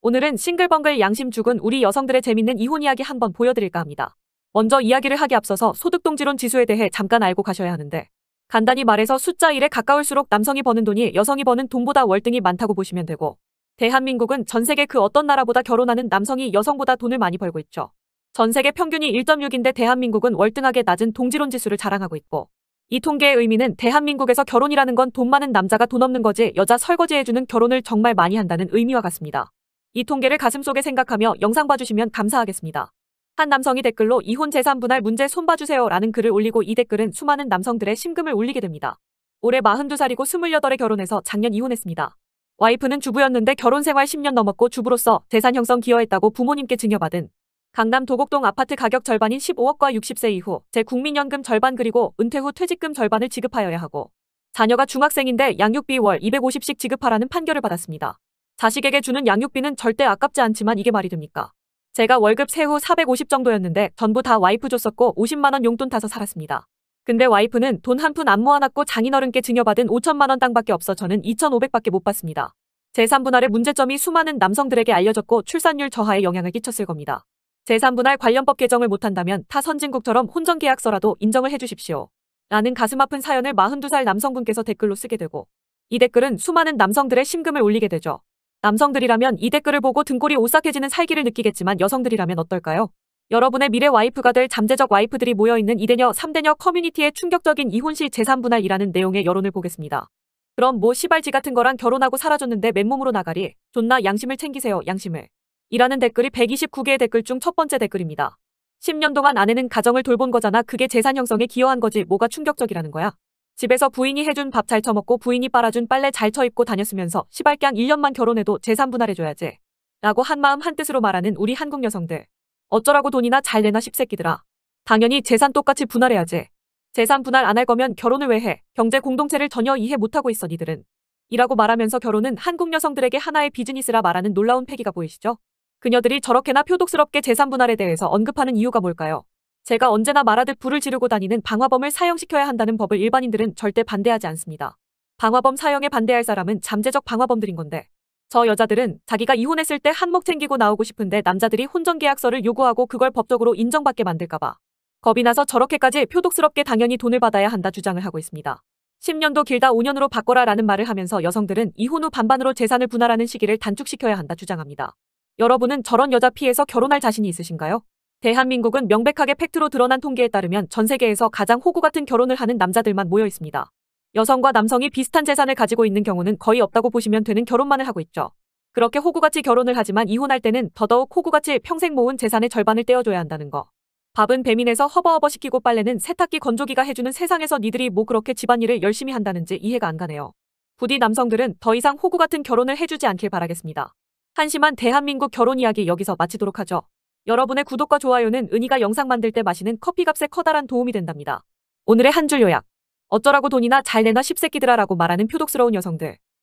오늘은 싱글벙글 양심 죽은 우리 여성들의 재밌는 이혼 이야기 한번 보여드릴까 합니다. 먼저 이야기를 하기 앞서서 소득동지론 지수에 대해 잠깐 알고 가셔야 하는데 간단히 말해서 숫자 1에 가까울수록 남성이 버는 돈이 여성이 버는 돈보다 월등히 많다고 보시면 되고 대한민국은 전 세계 그 어떤 나라보다 결혼하는 남성이 여성보다 돈을 많이 벌고 있죠. 전 세계 평균이 1.6인데 대한민국은 월등하게 낮은 동지론 지수를 자랑하고 있고 이 통계의 의미는 대한민국에서 결혼이라는 건 돈 많은 남자가 돈 없는 거지 여자 설거지해주는 결혼을 정말 많이 한다는 의미와 같습니다. 이 통계를 가슴속에 생각하며 영상 봐주시면 감사하겠습니다. 한 남성이 댓글로 이혼 재산 분할 문제 손봐주세요 라는 글을 올리고 이 댓글은 수많은 남성들의 심금을 울리게 됩니다. 올해 42살이고 28에 결혼해서 작년 이혼했습니다. 와이프는 주부였는데 결혼 생활 10년 넘었고 주부로서 재산 형성 기여했다고 부모님께 증여받은 강남 도곡동 아파트 가격 절반인 15억과 60세 이후 제국민연금 절반 그리고 은퇴 후 퇴직금 절반을 지급하여야 하고 자녀가 중학생인데 양육비 월 250씩 지급하라는 판결을 받았습니다. 자식에게 주는 양육비는 절대 아깝지 않지만 이게 말이 됩니까? 제가 월급 세후 450 정도였는데 전부 다 와이프 줬었고 50만원 용돈 타서 살았습니다. 근데 와이프는 돈 한 푼 안 모아놨고 장인어른께 증여받은 5천만원 땅밖에 없어 저는 2,500밖에 못 받습니다. 재산분할의 문제점이 수많은 남성들에게 알려졌고 출산율 저하에 영향을 끼쳤을 겁니다. 재산분할 관련법 개정을 못한다면 타 선진국처럼 혼전계약서라도 인정을 해주십시오. 라는 가슴 아픈 사연을 42살 남성분께서 댓글로 쓰게 되고 이 댓글은 수많은 남성들의 심금을 울리게 되죠. 남성들이라면 이 댓글을 보고 등골이 오싹해지는 살기를 느끼겠지만 여성들이라면 어떨까요? 여러분의 미래 와이프가 될 잠재적 와이프들이 모여있는 이대녀 3대녀 커뮤니티의 충격적인 이혼 시 재산 분할이라는 내용의 여론을 보겠습니다. 그럼 뭐 시발지 같은 거랑 결혼하고 사라졌는데 맨몸으로 나가리 존나 양심을 챙기세요 양심을 이라는 댓글이 129개의 댓글 중 첫 번째 댓글입니다. 10년 동안 아내는 가정을 돌본 거잖아 그게 재산 형성에 기여한 거지 뭐가 충격적이라는 거야. 집에서 부인이 해준 밥 잘 처먹고 부인이 빨아준 빨래 잘 처입고 다녔으면서 시발깡 1년만 결혼해도 재산 분할해줘야지. 라고 한마음 한뜻으로 말하는 우리 한국 여성들. 어쩌라고 돈이나 잘 내나 십새끼들아. 당연히 재산 똑같이 분할해야지. 재산 분할 안 할 거면 결혼을 왜 해. 경제 공동체를 전혀 이해 못하고 있어 니들은. 이라고 말하면서 결혼은 한국 여성들에게 하나의 비즈니스라 말하는 놀라운 패기가 보이시죠? 그녀들이 저렇게나 표독스럽게 재산 분할에 대해서 언급하는 이유가 뭘까요? 제가 언제나 말하듯 불을 지르고 다니는 방화범을 사형시켜야 한다는 법을 일반인들은 절대 반대하지 않습니다. 방화범 사형에 반대할 사람은 잠재적 방화범들인 건데 저 여자들은 자기가 이혼했을 때 한몫 챙기고 나오고 싶은데 남자들이 혼전계약서를 요구하고 그걸 법적으로 인정받게 만들까봐 겁이 나서 저렇게까지 표독스럽게 당연히 돈을 받아야 한다 주장을 하고 있습니다. 10년도 길다 5년으로 바꿔라 라는 말을 하면서 여성들은 이혼 후 반반으로 재산을 분할하는 시기를 단축시켜야 한다 주장합니다. 여러분은 저런 여자 피해서 결혼할 자신이 있으신가요? 대한민국은 명백하게 팩트로 드러난 통계에 따르면 전 세계에서 가장 호구 같은 결혼을 하는 남자들만 모여 있습니다. 여성과 남성이 비슷한 재산을 가지고 있는 경우는 거의 없다고 보시면 되는 결혼만을 하고 있죠. 그렇게 호구같이 결혼을 하지만 이혼할 때는 더더욱 호구같이 평생 모은 재산의 절반을 떼어줘야 한다는 거. 밥은 배민에서 허버허버 시키고 빨래는 세탁기 건조기가 해주는 세상에서 니들이 뭐 그렇게 집안일을 열심히 한다는지 이해가 안 가네요. 부디 남성들은 더 이상 호구같은 결혼을 해주지 않길 바라겠습니다. 한심한 대한민국 결혼 이야기 여기서 마치도록 하죠. 여러분의 구독과 좋아요는 은희가 영상 만들 때 마시는 커피값에 커다란 도움이 된답니다. 오늘의 한 줄 요약. 어쩌라고 돈이나 잘 내놔 십새끼들아 라고 말하는 표독스러운 여성들.